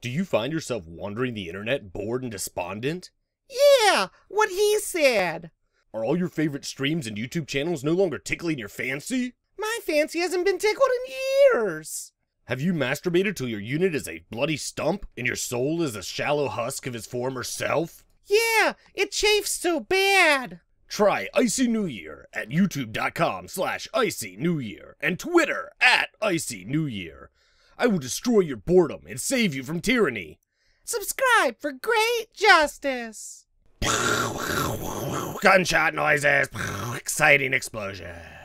Do you find yourself wandering the internet bored and despondent? Yeah, what he said. Are all your favorite streams and YouTube channels no longer tickling your fancy? My fancy hasn't been tickled in years. Have you masturbated till your unit is a bloody stump and your soul is a shallow husk of its former self? Yeah, it chafes so bad. Try Icy New Year at youtube.com slash Icy New Year and Twitter at Icy New Year. I will destroy your boredom and save you from tyranny. Subscribe for great justice. Gunshot noises. Exciting explosion.